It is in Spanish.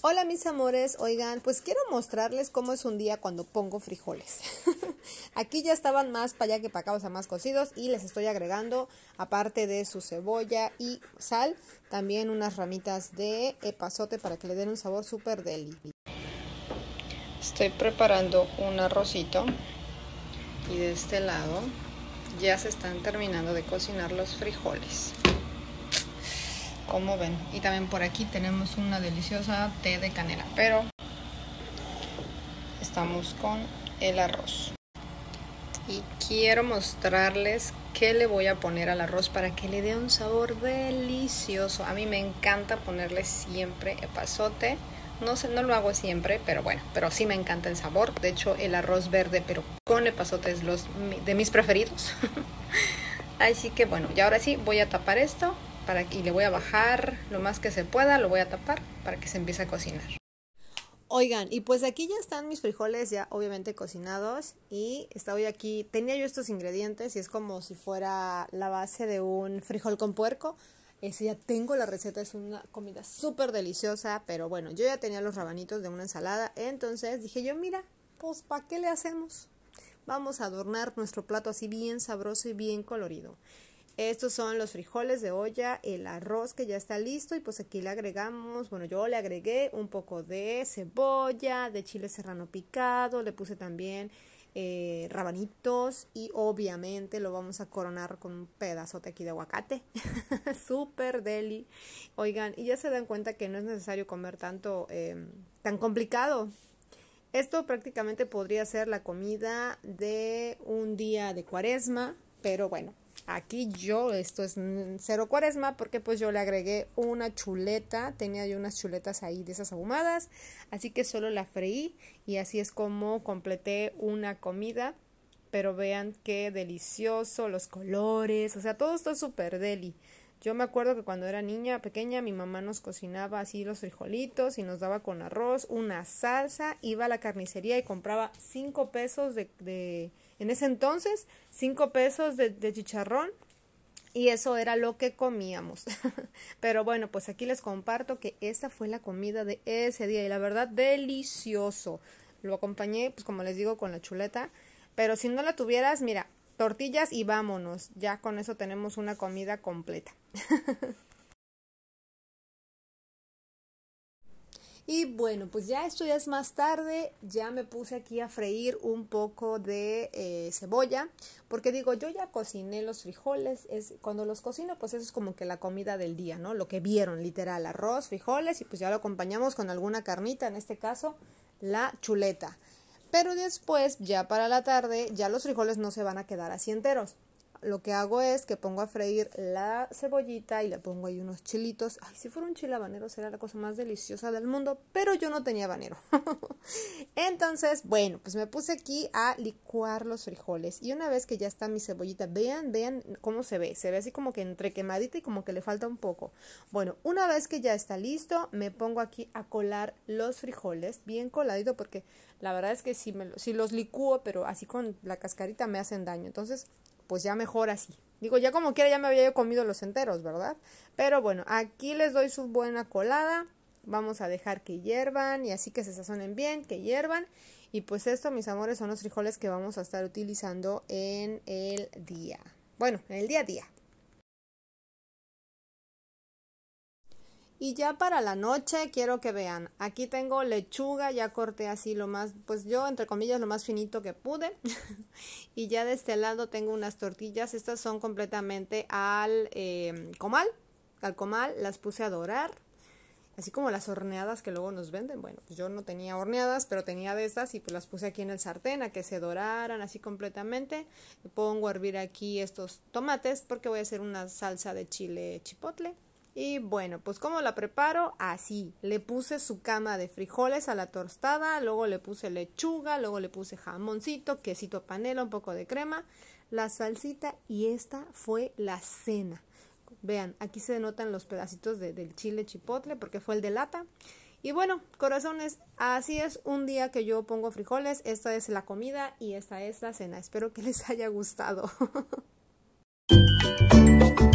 Hola mis amores, oigan, pues quiero mostrarles cómo es un día cuando pongo frijoles. Aquí ya estaban más para allá que para acá, o sea, más cocidos y les estoy agregando, aparte de su cebolla y sal, también unas ramitas de epazote para que le den un sabor súper deli. Estoy preparando un arrocito y de este lado ya se están terminando de cocinar los frijoles como ven y también por aquí tenemos una deliciosa té de canela pero estamos con el arroz y quiero mostrarles qué le voy a poner al arroz para que le dé un sabor delicioso a mí me encanta ponerle siempre epazote no sé, no lo hago siempre, pero bueno, pero sí me encanta el sabor. De hecho, el arroz verde, pero con epazote es los, de mis preferidos. Así que bueno, y ahora sí voy a tapar esto para, y le voy a bajar lo más que se pueda, lo voy a tapar para que se empiece a cocinar. Oigan, y pues aquí ya están mis frijoles ya obviamente cocinados y hoy aquí, tenía yo estos ingredientes y es como si fuera la base de un frijol con puerco, ese ya tengo la receta, es una comida súper deliciosa, pero bueno, yo ya tenía los rabanitos de una ensalada, entonces dije yo, mira, pues ¿para qué le hacemos? Vamos a adornar nuestro plato así bien sabroso y bien colorido. Estos son los frijoles de olla, el arroz que ya está listo y pues aquí le agregamos, bueno, yo le agregué un poco de cebolla, de chile serrano picado, le puse también eh, rabanitos y obviamente lo vamos a coronar con un pedazote aquí de aguacate. super deli. Oigan, y ya se dan cuenta que no es necesario comer tanto, em, tan complicado. Esto prácticamente podría ser la comida de un día de cuaresma, pero bueno, Aquí yo, esto es mm, cero cuaresma, porque pues yo le agregué una chuleta, tenía yo unas chuletas ahí de esas ahumadas, así que solo la freí y así es como completé una comida, pero vean qué delicioso, los colores, o sea, todo esto es súper deli. Yo me acuerdo que cuando era niña pequeña mi mamá nos cocinaba así los frijolitos y nos daba con arroz, una salsa, iba a la carnicería y compraba cinco pesos de, de en ese entonces, cinco pesos de, de chicharrón y eso era lo que comíamos. Pero bueno, pues aquí les comparto que esa fue la comida de ese día y la verdad delicioso. Lo acompañé, pues como les digo, con la chuleta. Pero si no la tuvieras, mira, tortillas y vámonos. Ya con eso tenemos una comida completa. Y bueno, pues ya esto ya es más tarde, ya me puse aquí a freír un poco de eh, cebolla, porque digo, yo ya cociné los frijoles, es, cuando los cocino, pues eso es como que la comida del día, ¿no? Lo que vieron, literal, arroz, frijoles, y pues ya lo acompañamos con alguna carnita, en este caso, la chuleta. Pero después, ya para la tarde, ya los frijoles no se van a quedar así enteros lo que hago es que pongo a freír la cebollita y le pongo ahí unos chilitos. Ay, si fuera un chile habanero sería la cosa más deliciosa del mundo, pero yo no tenía habanero. Entonces, bueno, pues me puse aquí a licuar los frijoles. Y una vez que ya está mi cebollita, vean, vean cómo se ve. Se ve así como que entre quemadita y como que le falta un poco. Bueno, una vez que ya está listo, me pongo aquí a colar los frijoles, bien coladito, porque la verdad es que si, me, si los licúo, pero así con la cascarita me hacen daño. Entonces, pues ya mejor así. Digo, ya como quiera ya me había yo comido los enteros, ¿verdad? Pero bueno, aquí les doy su buena colada. Vamos a dejar que hiervan y así que se sazonen bien, que hiervan. Y pues esto, mis amores, son los frijoles que vamos a estar utilizando en el día. Bueno, en el día a día. Y ya para la noche quiero que vean, aquí tengo lechuga, ya corté así lo más, pues yo entre comillas lo más finito que pude. y ya de este lado tengo unas tortillas, estas son completamente al em, comal, al comal, las puse a dorar. Así como las horneadas que luego nos venden. Bueno, pues yo no tenía horneadas, pero tenía de estas y pues las puse aquí en el sartén a que se doraran así completamente. pongo a hervir aquí estos tomates porque voy a hacer una salsa de chile chipotle y bueno, pues cómo la preparo, así. Le puse su cama de frijoles a la tostada, luego le puse lechuga, luego le puse jamoncito, quesito panela, un poco de crema, la salsita y esta fue la cena. Vean, aquí se denotan los pedacitos de, del chile chipotle porque fue el de lata. Y bueno, corazones, así es un día que yo pongo frijoles. Esta es la comida y esta es la cena. Espero que les haya gustado.